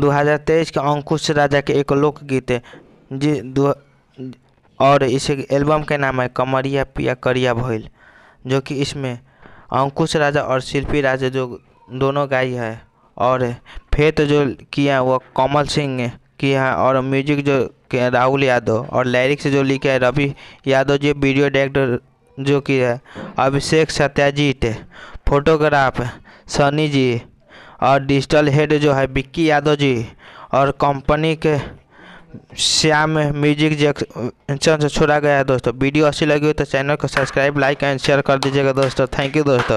2023 के अंकुश राजा के एक लोक गीत जी और इस एल्बम के नाम है कमरिया पिया करिया भइल जो कि इसमें अंकुश राजा और शिल्पी राजा जो दोनों गाई है और फेत जो किया वो कमल सिंह किया है और म्यूजिक जो राहुल यादव और लिरिक्स जो लिखे है रवि यादव जी वीडियो डायरेक्टर जो कि है अभिषेक सत्याजीत फोटोग्राफ सनी जी और डिजिटल हेड जो है विक्की यादव जी और कंपनी के श्याम म्यूजिक जैक्शन से छोड़ा गया है दोस्तों वीडियो अच्छी लगी हो तो चैनल को सब्सक्राइब लाइक एंड शेयर कर दीजिएगा दोस्तों थैंक यू दोस्तों